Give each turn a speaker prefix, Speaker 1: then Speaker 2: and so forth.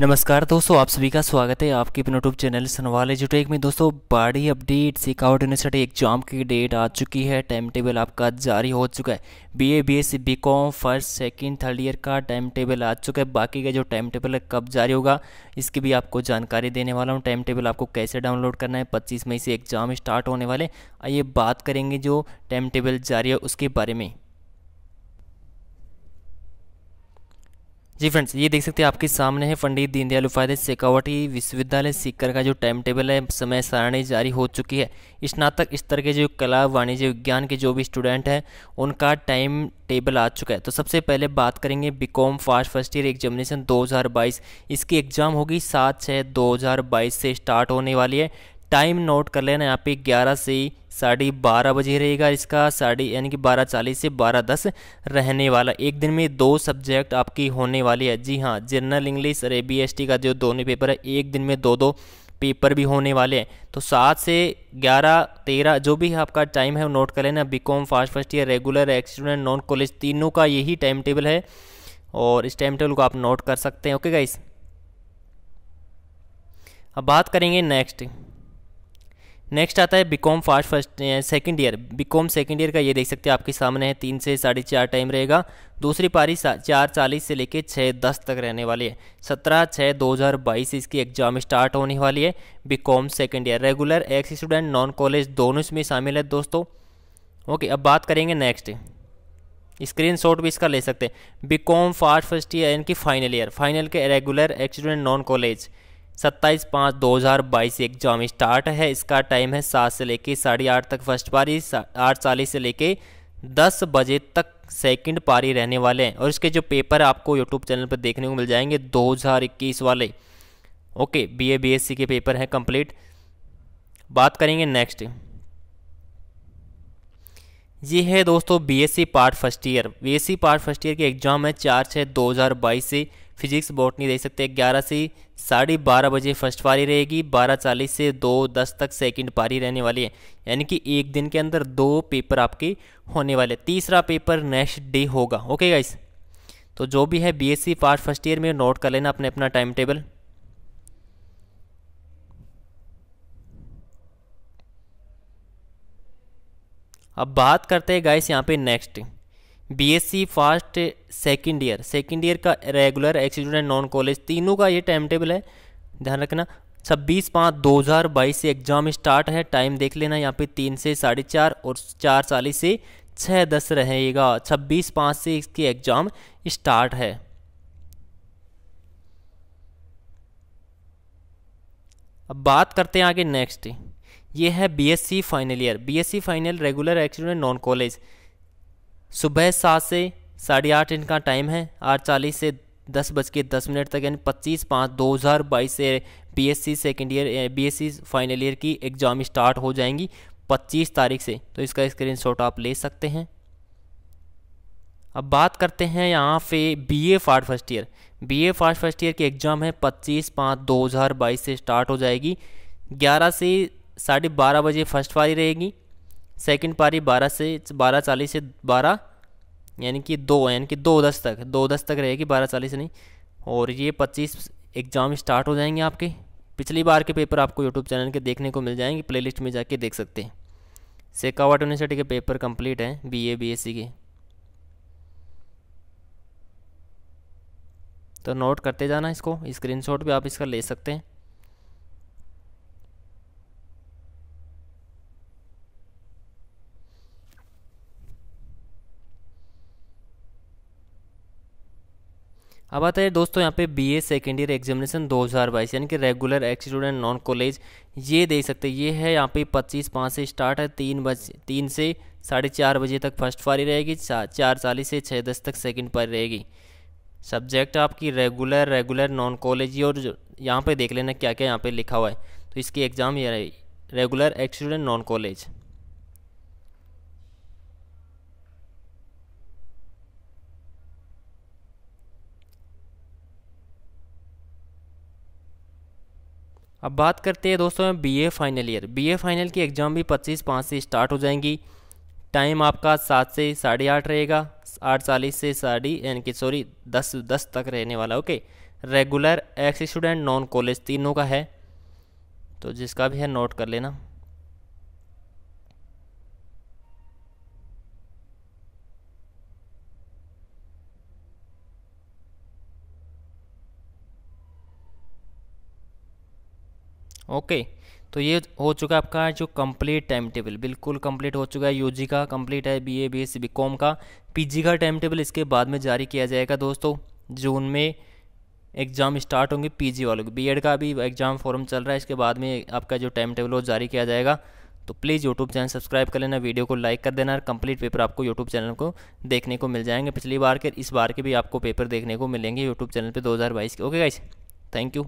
Speaker 1: नमस्कार दोस्तों आप सभी का स्वागत है आपके अपने यूट्यूब चैनल सनवाल एजुटेक में दोस्तों बड़ी अपडेट सिकआउट यूनिवर्सिटी एग्जाम की डेट आ चुकी है टाइम टेबल आपका जारी हो चुका है BA BSc BCom first second third year का टाइम टेबल आ चुका है बाकी का जो टाइम टेबल है कब जारी होगा इसकी भी आपको जानकारी देने वाला हूँ टाइम टेबल आपको कैसे डाउनलोड करना है पच्चीस मई से एग्जाम स्टार्ट होने वाले आइए बात करेंगे जो टाइम टेबल जारी है उसके बारे में जी फ्रेंड्स ये देख सकते हैं आपके सामने है पंडित दीनदयाल उपाध्याय सेकावटी विश्वविद्यालय सीकर का जो टाइम टेबल है समय सारणी जारी हो चुकी है स्नातक स्तर के जो कला वाणिज्य विज्ञान के जो भी स्टूडेंट हैं उनका टाइम टेबल आ चुका है तो सबसे पहले बात करेंगे BCom fast first year examination 2022 इसकी एग्ज़ाम होगी सात छः दो से स्टार्ट होने वाली है टाइम नोट कर लेना यहाँ पे ग्यारह से साढ़े बारह बजे रहेगा इसका साढ़े यानी कि बारह चालीस से बारह दस रहने वाला एक दिन में दो सब्जेक्ट आपकी होने वाली है जी हाँ जनरल इंग्लिश और ए बी एस टी का जो दोनों पेपर है एक दिन में दो दो पेपर भी होने वाले हैं तो सात से ग्यारह तेरह जो भी आपका टाइम है वो नोट कर लेना B com fast first year regular ex student non college तीनों का यही टाइम टेबल है और इस टाइम टेबल को आप नोट कर सकते हैं ओके गाइस अब बात करेंगे नेक्स्ट नेक्स्ट आता है BCom fast first second year BCom second year का ये देख सकते हैं आपके सामने है तीन से साढ़े चार टाइम रहेगा दूसरी पारी चार चालीस से लेकर छः दस तक रहने वाली है सत्रह छः दो हज़ार बाईस इसकी एग्ज़ाम स्टार्ट होने वाली है BCom second year regular ex student non college दोनों इसमें शामिल है दोस्तों ओके अब बात करेंगे नेक्स्ट शॉट भी इसका ले सकते हैं बीकॉम फास्ट फर्स्ट ईयर इनकी फाइनल ईयर फाइनल के regular ex student non college सत्ताईस पाँच दो हज़ार बाईस एग्जाम स्टार्ट है इसका टाइम है सात से लेके साढ़े आठ तक फर्स्ट पारी आठ चालीस से लेके दस बजे तक सेकंड पारी रहने वाले हैं और इसके जो पेपर आपको यूट्यूब चैनल पर देखने को मिल जाएंगे 2021 वाले ओके बीए बीएससी के पेपर हैं कंप्लीट बात करेंगे नेक्स्ट ये है दोस्तों BSc part first year BSc part first year के एग्ज़ाम है चार छः दो हज़ार बाईस से फिजिक्स बॉटनी देख सकते हैं ग्यारह से साढ़े बारह बजे फर्स्ट पारी रहेगी बारह चालीस से दो दस तक सेकंड पारी रहने वाली है यानी कि एक दिन के अंदर दो पेपर आपके होने वाले तीसरा पेपर नेक्स्ट डे होगा ओके गाइस तो जो भी है बीएससी पार्ट फर्स्ट ईयर में नोट कर लेना अपने अपना टाइम टेबल अब बात करते हैं गाइस यहाँ पे next BSc first second year second year का regular ex student and non college तीनों का ये टाइम टेबल है ध्यान रखना छब्बीस पाँच दो हज़ार बाईस से एग्ज़ाम स्टार्ट है टाइम देख लेना यहाँ पे तीन से साढ़े चार और चार चालीस से छः दस रहेगा छब्बीस पाँच से इसकी एग्ज़ाम स्टार्ट है अब बात करते हैं आगे नेक्स्ट ये है BSc final year BSc final regular ex student non college सुबह सात से साढ़े आठ इनका टाइम है आठ चालीस से दस बज के दस मिनट तक यानी पच्चीस पाँच दो हज़ार बाईस से B S C second year B S C final year की एग्ज़ाम स्टार्ट हो जाएंगी पच्चीस तारीख से तो इसका स्क्रीन शॉट आप ले सकते हैं अब बात करते हैं यहाँ पे B A part first year B A part first year की एग्ज़ाम है पच्चीस पाँच दो हज़ार बाईस से स्टार्ट हो जाएगी ग्यारह से साढ़े बारह बजे फर्स्ट वाली रहेगी सेकंड पारी बारह से बारह चालीस से बारह यानी कि दो यानी कि दो दस तक दो दस तक रहेगी बारह चालीस नहीं और ये पच्चीस एग्ज़ाम स्टार्ट हो जाएंगे आपके पिछली बार के पेपर आपको यूट्यूब चैनल के देखने को मिल जाएंगे प्ले में जाके देख सकते हैं सेकावाट यूनिवर्सिटी के पेपर कंप्लीट हैं बी ए के तो नोट करते जाना इसको स्क्रीनशॉट भी आप इसका ले सकते हैं अब आता है दोस्तों यहाँ पे बीए सेकेंड ईयर एग्जामिनेशन 2022 यानी कि regular ex student non college ये देख सकते हैं ये है यहाँ पे 25 पाँच से स्टार्ट है तीन बज तीन से साढ़े चार बजे तक फर्स्ट पारी रहेगी चार चालीस से छः दस तक सेकंड पारी रहेगी सब्जेक्ट आपकी रेगुलर रेगुलर नॉन कॉलेज और यहाँ पर देख लेना क्या क्या यहाँ पर लिखा हुआ है तो इसकी एग्ज़ाम ये रहेगी regular ex student non college अब बात करते हैं दोस्तों BA final year BA final की एग्ज़ाम भी पच्चीस पाँच से स्टार्ट हो जाएंगी टाइम आपका सात से साढ़े आठ रहेगा आठ चालीस से साढ़ी यानी कि सॉरी दस दस तक रहने वाला okay regular ex student non college तीनों का है तो जिसका भी है नोट कर लेना ओके तो ये हो चुका है आपका जो कंप्लीट टाइम टेबल बिल्कुल कंप्लीट हो चुका है यूजी का कंप्लीट है बीए बीएससी बीकॉम का पीजी का टाइम टेबल इसके बाद में जारी किया जाएगा दोस्तों जून में एग्ज़ाम स्टार्ट होंगे पीजी वालों के बीएड का भी एग्ज़ाम फॉर्म चल रहा है इसके बाद में आपका जो टाइम टेबल वो जारी किया जाएगा तो प्लीज़ यूट्यूब चैनल सब्सक्राइब कर लेना वीडियो को लाइक कर देना और कंप्लीट पेपर आपको यूट्यूब चैनल को देखने को मिल जाएंगे पिछली बार के इस बार के भी आपको पेपर देखने को मिलेंगे यूट्यूब चैनल पर दो के ओके गाइस थैंक यू